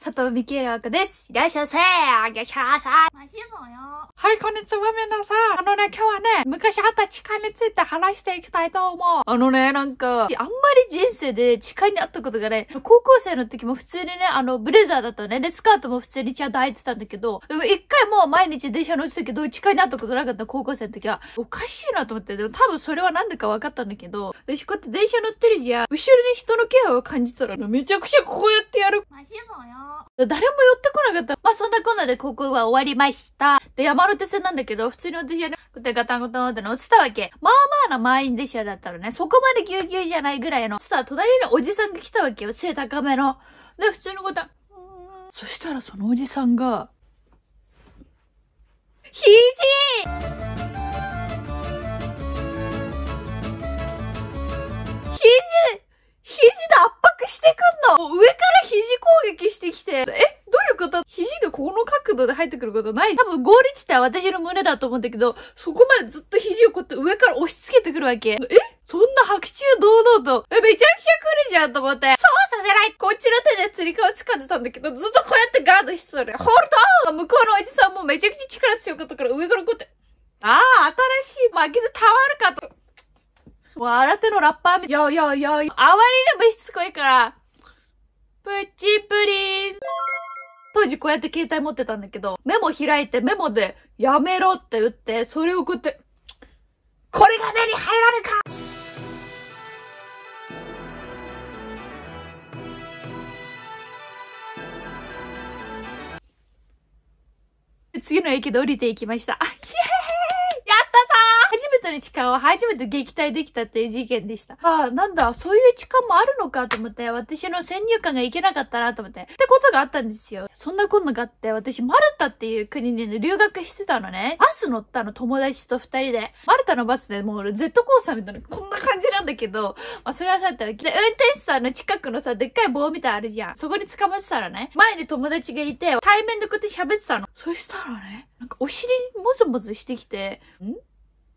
佐藤美希郎です。いらっしゃいませーあげしゃーさー。マシもよ。はい、こんにちは、みなさん。あのね、今日はね、昔あった痴漢について話していきたいと思う。あのね、なんか、あんまり人生で痴漢にあったことがね、高校生の時も普通にね、あの、ブレザーだったね。で、スカートも普通にちゃんと入ってたんだけど、でも一えも毎日電車乗ってたけど、近いなったことなかった高校生の時は、おかしいなと思って、でも多分それはなんでか分かったんだけど、私こうやって電車乗ってるじゃん、後ろに人の気配を感じたら、めちゃくちゃこうやってやる。マシぞよ。誰も寄ってこなかった。まあ、そんなこんなでここは終わりました。で、山手線なんだけど、普通に私はね、でガタンゴトンって乗ってたわけ。まあまあな満員電車だったらね。そこまでぎゅうぎゅうじゃないぐらいの。そしたら隣におじさんが来たわけよ。背高めの。で、普通のこと、そしたらそのおじさんが、ひじひじ肘で圧迫してくんの上から肘攻撃してきて。えどういうこと肘がこの角度で入ってくることない多分ゴール地点は私の胸だと思うんだけど、そこまでずっと肘をこうやって上から押し付けてくるわけ。えそんな白昼堂々と、え、めちゃくちゃ来るじゃんと思って。そういこっちの手で釣り革掴んでたんだけど、ずっとこうやってガードしてたのよ。ホールド向こうのおじさんもめちゃくちゃ力強かったから上からこうやって。ああ、新しい負けでたまるかと。もう新手のラッパーみたい。いやいやいや、あまりにもしつこいから、プチプリン。当時こうやって携帯持ってたんだけど、メモ開いてメモでやめろって打って、それをこうやって、これが目に入らぬか次の駅で降りていきました。力を初めて撃退できたっていう事件でした。ああ、なんだ、そういう力もあるのかと思って、私の先入観がいけなかったなと思って、ってことがあったんですよ。そんなことがあって、私、マルタっていう国に留学してたのね。バス乗ったの、友達と二人で。マルタのバスでもう、俺 z コースターみたいな、こんな感じなんだけど、まあ、それはさてき。で、運転手さんの近くのさ、でっかい棒みたいあるじゃん。そこに捕まってたらね、前に友達がいて、対面でこうやって喋ってたの。そしたらね、なんかお尻もずもずしてきて、ん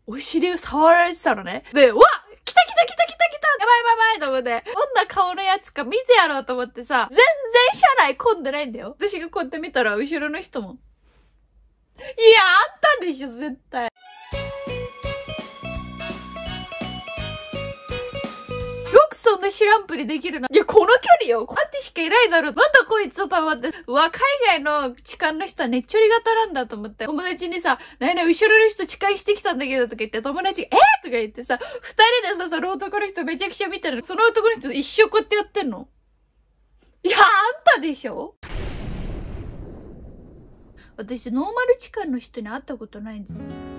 お尻を触られてたのね。で、わ来た来た来た来た来たやばいやばいやばいと思って、どんな顔のやつか見てやろうと思ってさ、全然車内混んでないんだよ。私がこうやって見たら、後ろの人も。いや、あったでしょ、絶対。シランプできるな。いや、この距離よこうやってしかいないだろなんだこいつと思って。うわ、海外の痴漢の人はねっちょり型なんだと思って。友達にさ、ないない、後ろの人痴漢してきたんだけどとか言って、友達が、えー、とか言ってさ、二人でさ、その男の人めちゃくちゃ見るの。その男の人一生こうやってやってんのいや、あんたでしょ私、ノーマル痴漢の人に会ったことないんです。